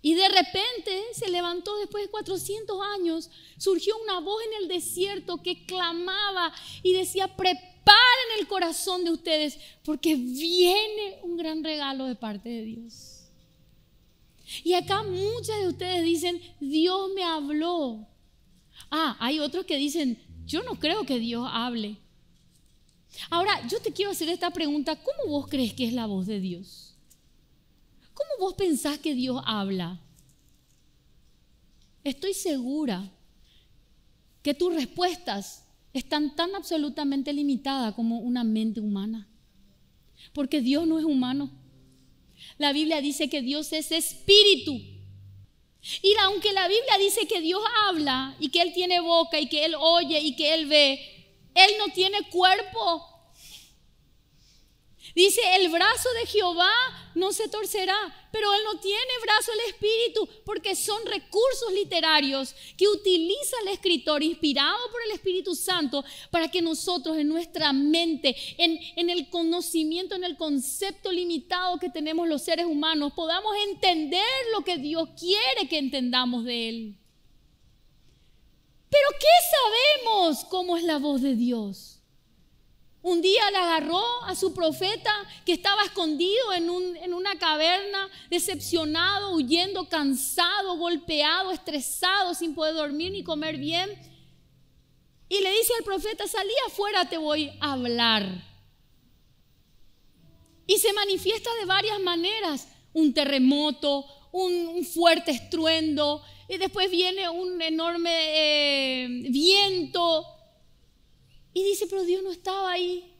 Speaker 1: Y de repente se levantó después de 400 años, surgió una voz en el desierto que clamaba y decía, preparen el corazón de ustedes porque viene un gran regalo de parte de Dios. Y acá muchas de ustedes dicen, Dios me habló, Ah, hay otros que dicen, yo no creo que Dios hable. Ahora, yo te quiero hacer esta pregunta, ¿cómo vos crees que es la voz de Dios? ¿Cómo vos pensás que Dios habla? Estoy segura que tus respuestas están tan absolutamente limitadas como una mente humana. Porque Dios no es humano. La Biblia dice que Dios es espíritu. Y aunque la Biblia dice que Dios habla y que Él tiene boca y que Él oye y que Él ve, Él no tiene cuerpo. Dice, el brazo de Jehová no se torcerá, pero él no tiene brazo el espíritu, porque son recursos literarios que utiliza el escritor inspirado por el Espíritu Santo para que nosotros en nuestra mente, en, en el conocimiento, en el concepto limitado que tenemos los seres humanos, podamos entender lo que Dios quiere que entendamos de él. Pero ¿qué sabemos cómo es la voz de Dios? Un día le agarró a su profeta que estaba escondido en, una caverna, decepcionado, huyendo, cansado, golpeado, estresado, sin poder dormir ni comer bien. Y le dice al profeta, salí afuera, te voy a hablar. Y se manifiesta de varias maneras, un terremoto, un, fuerte estruendo, y después viene un enorme eh, viento, y dice, pero Dios no estaba ahí.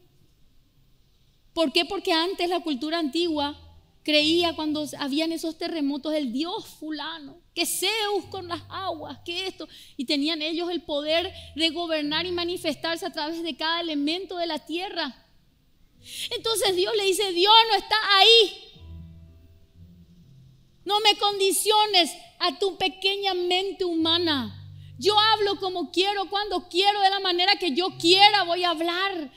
Speaker 1: ¿Por qué? Porque antes la cultura antigua creía cuando habían esos terremotos, el Dios fulano, que Zeus con las aguas, que esto, y tenían ellos el poder de gobernar y manifestarse a través de cada elemento de la tierra. Entonces Dios le dice, Dios no está ahí. No me condiciones a tu pequeña mente humana. Yo hablo como quiero, cuando quiero, de la manera que yo quiera voy a hablar.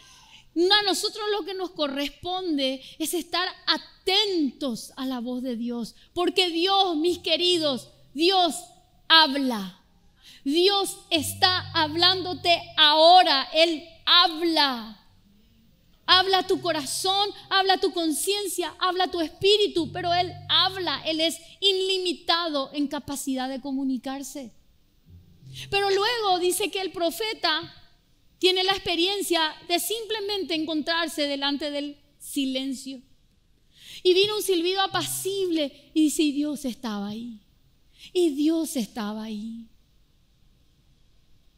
Speaker 1: No, a nosotros lo que nos corresponde es estar atentos a la voz de Dios, porque Dios, mis queridos, Dios habla. Dios está hablándote ahora, Él habla. Habla tu corazón, habla tu conciencia, habla tu espíritu, pero Él habla, Él es ilimitado en capacidad de comunicarse. Pero luego dice que el profeta tiene la experiencia de simplemente encontrarse delante del silencio. Y vino un silbido apacible y dice, Dios estaba ahí. Y Dios estaba ahí.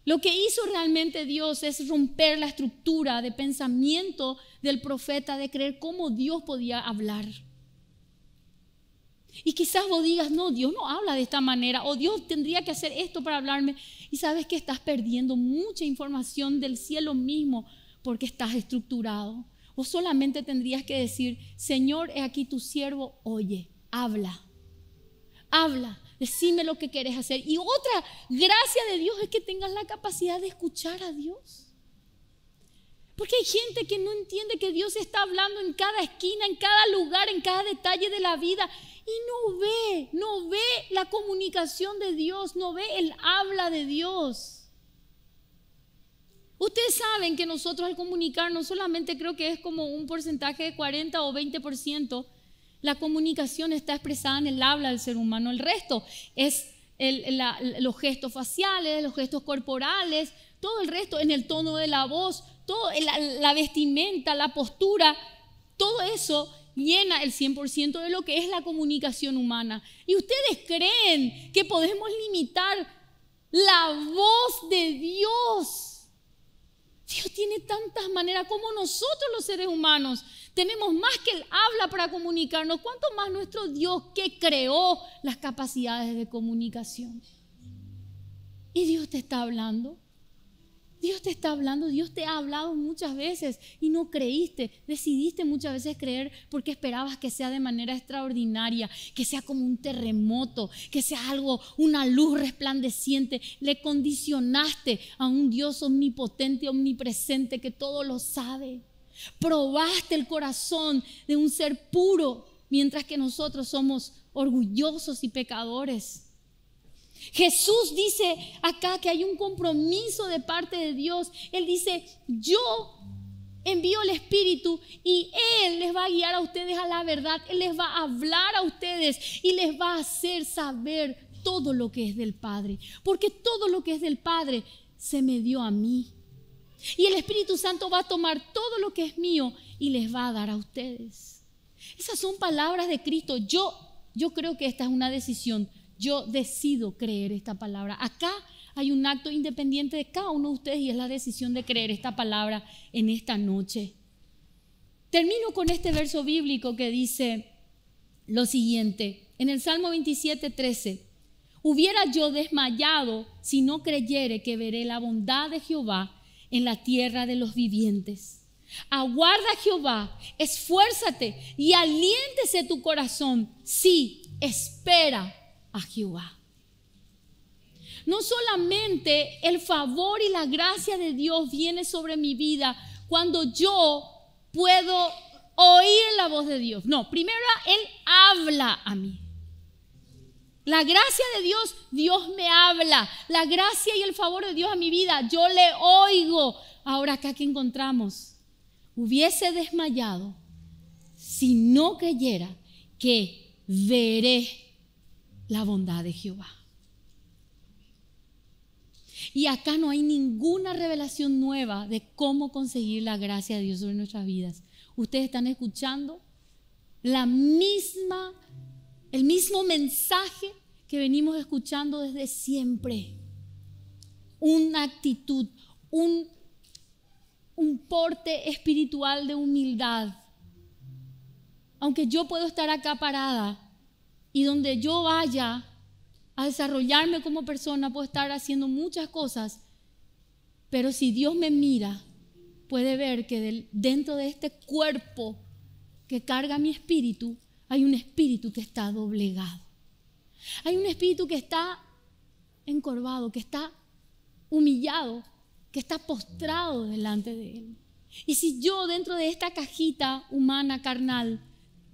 Speaker 1: Lo que hizo realmente Dios es romper la estructura de pensamiento del profeta, de creer cómo Dios podía hablar. Y quizás vos digas, no, Dios no habla de esta manera, o Dios tendría que hacer esto para hablarme. Y sabes que estás perdiendo mucha información del cielo mismo porque estás estructurado. O solamente tendrías que decir, Señor, he aquí tu siervo, oye, habla, habla, decime lo que quieres hacer. Y otra gracia de Dios es que tengas la capacidad de escuchar a Dios. Porque hay gente que no entiende que Dios está hablando en cada esquina, en cada lugar, en cada detalle de la vida y no ve, no ve la comunicación de Dios, no ve el habla de Dios. Ustedes saben que nosotros al comunicarnos solamente creo que es como un porcentaje de 40 o 20%, la comunicación está expresada en el habla del ser humano, el resto es los gestos faciales, los gestos corporales, todo el resto en el tono de la voz, todo la vestimenta, la postura, todo eso llena el 100% de lo que es la comunicación humana. ¿Y ustedes creen que podemos limitar la voz de Dios? Dios tiene tantas maneras como nosotros los seres humanos. Tenemos más que el habla para comunicarnos. ¿Cuánto más nuestro Dios que creó las capacidades de comunicación? Y Dios te está hablando. Dios te está hablando, Dios te ha hablado muchas veces y no creíste, decidiste muchas veces creer porque esperabas que sea de manera extraordinaria, que sea como un terremoto, que sea algo, una luz resplandeciente. Le condicionaste a un Dios omnipotente, omnipresente, que todo lo sabe. Probaste el corazón de un ser puro, mientras que nosotros somos orgullosos y pecadores. Jesús dice acá que hay un compromiso de parte de Dios. Él dice, yo envío el Espíritu y Él les va a guiar a ustedes a la verdad. Él les va a hablar a ustedes y les va a hacer saber todo lo que es del Padre. Porque todo lo que es del Padre se me dio a mí. Y el Espíritu Santo va a tomar todo lo que es mío y les va a dar a ustedes. Esas son palabras de Cristo. Yo, yo creo que esta es una decisión yo decido creer esta palabra. Acá hay un acto independiente de cada uno de ustedes y es la decisión de creer esta palabra en esta noche. Termino con este verso bíblico que dice lo siguiente, en el Salmo 27, 13, hubiera yo desmayado si no creyere que veré la bondad de Jehová en la tierra de los vivientes. Aguarda Jehová, esfuérzate y aliéntese tu corazón. Sí, espera a Jehová. No solamente el favor y la gracia de Dios viene sobre mi vida cuando yo puedo oír la voz de Dios. No, primero Él habla a mí. La gracia de Dios, Dios me habla. La gracia y el favor de Dios a mi vida, yo le oigo. Ahora acá que encontramos, hubiese desmayado si no creyera que veré la bondad de Jehová. Y acá no hay ninguna revelación nueva de cómo conseguir la gracia de Dios sobre nuestras vidas. Ustedes están escuchando la misma el mismo mensaje que venimos escuchando desde siempre. Una actitud, un, un porte espiritual de humildad. Aunque yo puedo estar acá parada y donde yo vaya a desarrollarme como persona, puedo estar haciendo muchas cosas, pero si Dios me mira, puede ver que dentro de este cuerpo que carga mi espíritu, hay un espíritu que está doblegado. Hay un espíritu que está encorvado, que está humillado, que está postrado delante de Él. Y si yo dentro de esta cajita humana, carnal,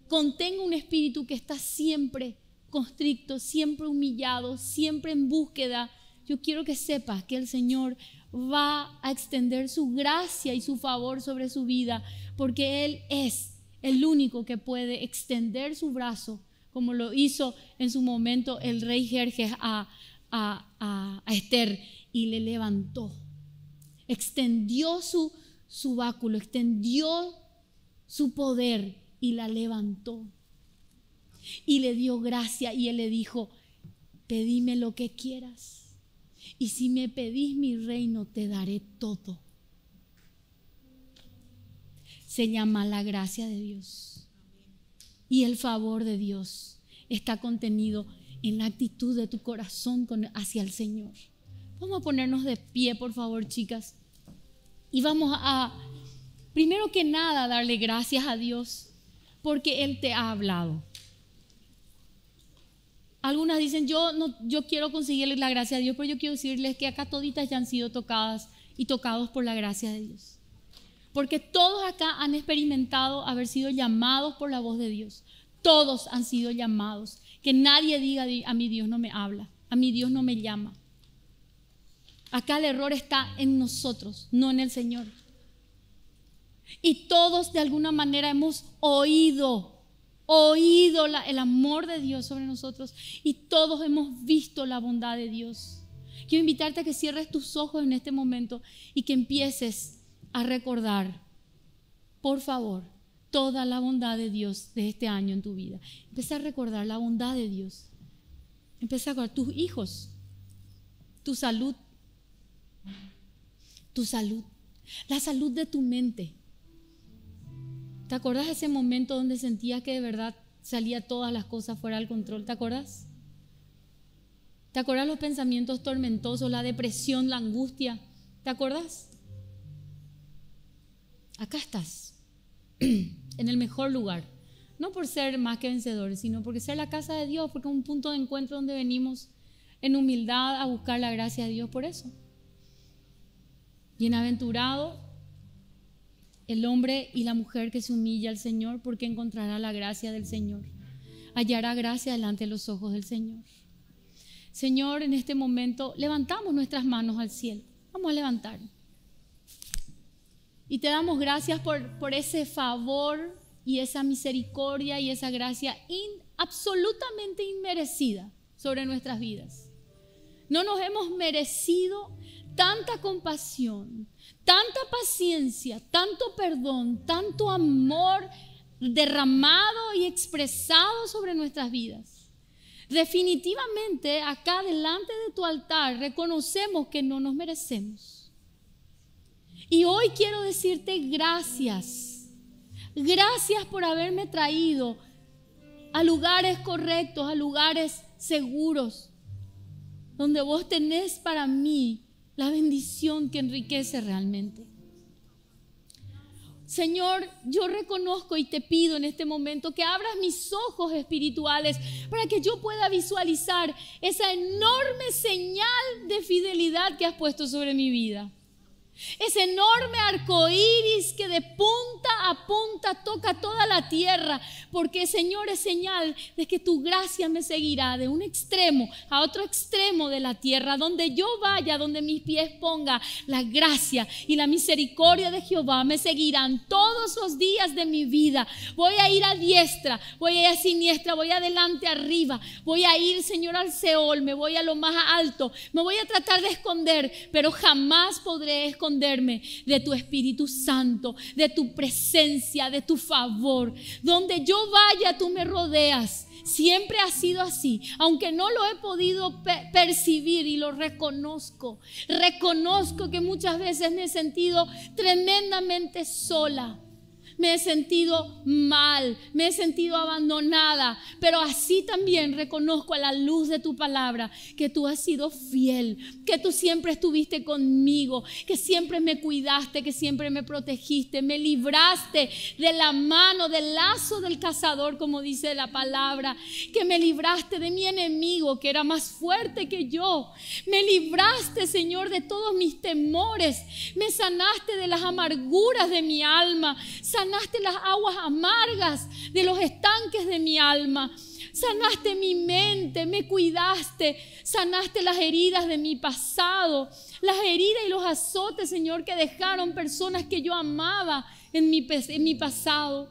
Speaker 1: contenga un espíritu que está siempre constricto, siempre humillado, siempre en búsqueda. Yo quiero que sepas que el Señor va a extender su gracia y su favor sobre su vida, porque Él es el único que puede extender su brazo, como lo hizo en su momento el rey Jerjes a, a, a, Esther, y le levantó. Extendió su, su báculo, extendió su poder y la levantó. Y le dio gracia y él le dijo, pedime lo que quieras. Y si me pedís mi reino, te daré todo. Se llama la gracia de Dios. Y el favor de Dios está contenido en la actitud de tu corazón hacia el Señor. Vamos a ponernos de pie, por favor, chicas. Y vamos a, primero que nada, darle gracias a Dios porque Él te ha hablado. Algunas dicen, yo, no, yo quiero conseguirles la gracia de Dios, pero yo quiero decirles que acá toditas ya han sido tocadas y tocados por la gracia de Dios. Porque todos acá han experimentado haber sido llamados por la voz de Dios. Todos han sido llamados. Que nadie diga, a mi Dios no me habla, a mi Dios no me llama. Acá el error está en nosotros, no en el Señor. Y todos de alguna manera hemos oído, oído el amor de Dios sobre nosotros y todos hemos visto la bondad de Dios. Quiero invitarte a que cierres tus ojos en este momento y que empieces a recordar, por favor, toda la bondad de Dios de este año en tu vida. Empieza a recordar la bondad de Dios. Empieza a recordar tus hijos, tu salud, tu salud, la salud de tu mente ¿Te acordás de ese momento donde sentías que de verdad salía todas las cosas fuera del control? ¿Te acordás? ¿Te acordás los pensamientos tormentosos, la depresión, la angustia? ¿Te acordás? Acá estás, <clears throat> en el mejor lugar. No por ser más que vencedores, sino porque ser la casa de Dios, porque es un punto de encuentro donde venimos en humildad a buscar la gracia de Dios por eso. Bienaventurado el hombre y la mujer que se humilla al Señor, porque encontrará la gracia del Señor. Hallará gracia delante de los ojos del Señor. Señor, en este momento levantamos nuestras manos al cielo. Vamos a levantar. Y te damos gracias por, por ese favor y esa misericordia y esa gracia absolutamente inmerecida sobre nuestras vidas. No nos hemos merecido tanta compasión, tanta paciencia, tanto perdón, tanto amor derramado y expresado sobre nuestras vidas. Definitivamente acá delante de tu altar reconocemos que no nos merecemos. Y hoy quiero decirte gracias. Gracias por haberme traído a lugares correctos, a lugares seguros, donde vos tenés para mí la bendición que enriquece realmente. Señor, yo reconozco y te pido en este momento que abras mis ojos espirituales para que yo pueda visualizar esa enorme señal de fidelidad que has puesto sobre mi vida. Ese enorme arco iris que de punta a punta toca toda la tierra, porque Señor es señal de que tu gracia me seguirá de un extremo a otro extremo de la tierra, donde yo vaya, donde mis pies ponga, la gracia y la misericordia de Jehová me seguirán todos los días de mi vida. Voy a ir a diestra, voy a ir a siniestra, voy adelante, arriba, voy a ir, Señor, al Seol, me voy a lo más alto, me voy a tratar de esconder, pero jamás podré esconder de tu Espíritu Santo, de tu presencia, de tu favor. Donde yo vaya, tú me rodeas. Siempre ha sido así, aunque no lo he podido percibir y lo reconozco. Reconozco que muchas veces me he sentido tremendamente sola me he sentido mal, me he sentido abandonada, pero así también reconozco a la luz de tu palabra que tú has sido fiel, que tú siempre estuviste conmigo, que siempre me cuidaste, que siempre me protegiste, me libraste de la mano, del lazo del cazador, como dice la palabra, que me libraste de mi enemigo que era más fuerte que yo, me libraste, Señor, de todos mis temores, me sanaste de las amarguras de mi alma, sanaste sanaste las aguas amargas de los estanques de mi alma. Sanaste mi mente, me cuidaste, sanaste las heridas de mi pasado, las heridas y los azotes, Señor, que dejaron personas que yo amaba en mi, en mi pasado.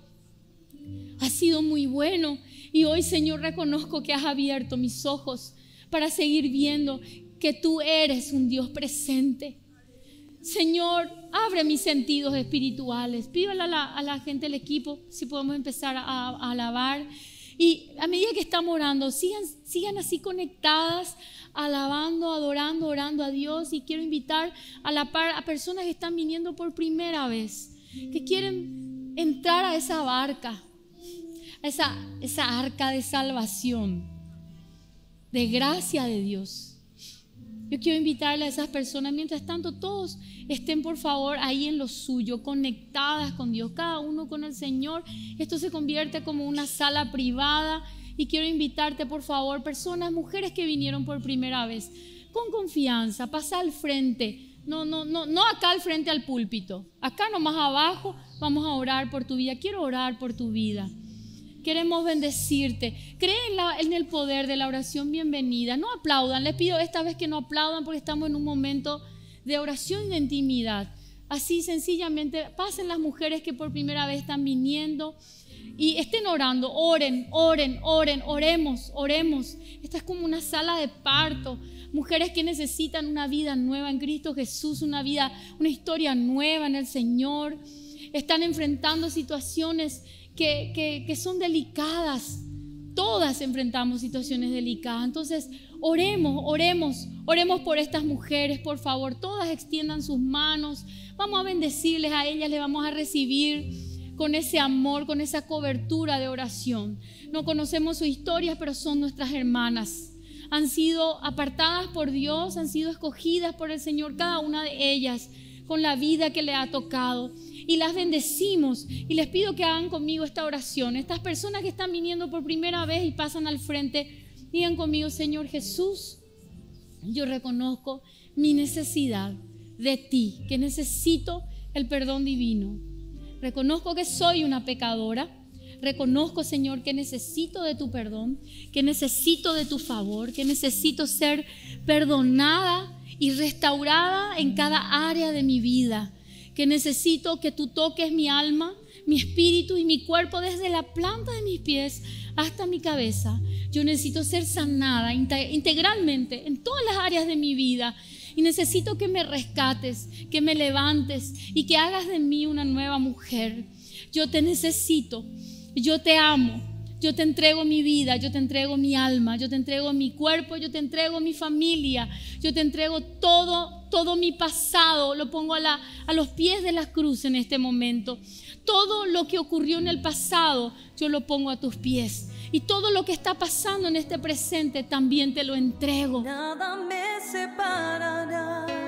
Speaker 1: Ha sido muy bueno y hoy, Señor, reconozco que has abierto mis ojos para seguir viendo que tú eres un Dios presente Señor, abre mis sentidos espirituales. Pídale a la, gente del equipo si podemos empezar a, alabar. Y a medida que estamos orando, sigan, sigan así conectadas, alabando, adorando, orando a Dios. Y quiero invitar a la par a personas que están viniendo por primera vez, que quieren entrar a esa barca, a esa arca de salvación, de gracia de Dios. Yo quiero invitarle a esas personas, mientras tanto todos estén por favor ahí en lo suyo, conectadas con Dios, cada uno con el Señor. Esto se convierte como una sala privada y quiero invitarte por favor, personas, mujeres que vinieron por primera vez, con confianza, pasa al frente. No, no, no, no acá al frente al púlpito. Acá nomás abajo vamos a orar por tu vida. Quiero orar por tu vida. Queremos bendecirte. Creen en, en, el poder de la oración bienvenida. No aplaudan. Les pido esta vez que no aplaudan porque estamos en un momento de oración y de intimidad. Así sencillamente pasen las mujeres que por primera vez están viniendo y estén orando. Oren, oren, oren, oremos, oremos. Esta es como una sala de parto mujeres que necesitan una vida nueva en Cristo Jesús, una vida, una historia nueva en el Señor. Están enfrentando situaciones que, son delicadas. Todas enfrentamos situaciones delicadas. Entonces, oremos, oremos, oremos por estas mujeres, por favor. Todas extiendan sus manos. Vamos a bendecirles a ellas, Le vamos a recibir con ese amor, con esa cobertura de oración. No conocemos su historias pero son nuestras hermanas. Han sido apartadas por Dios, han sido escogidas por el Señor, cada una de ellas, con la vida que le ha tocado y las bendecimos. Y les pido que hagan conmigo esta oración. Estas personas que están viniendo por primera vez y pasan al frente, digan conmigo, Señor Jesús, yo reconozco mi necesidad de ti, que necesito el perdón divino. Reconozco que soy una pecadora. Reconozco, Señor, que necesito de tu perdón, que necesito de tu favor, que necesito ser perdonada y restaurada en cada área de mi vida que necesito que tú toques mi alma, mi espíritu y mi cuerpo desde la planta de mis pies hasta mi cabeza. Yo necesito ser sanada integralmente en todas las áreas de mi vida. Y necesito que me rescates, que me levantes y que hagas de mí una nueva mujer. Yo te necesito, yo te amo, yo te entrego mi vida, yo te entrego mi alma, yo te entrego mi cuerpo, yo te entrego mi familia, yo te entrego todo, todo mi pasado, lo pongo a, a los pies de la cruz en este momento. Todo lo que ocurrió en el pasado, yo lo pongo a tus pies. Y todo lo que está pasando en este presente, también te lo entrego. Nada me separará.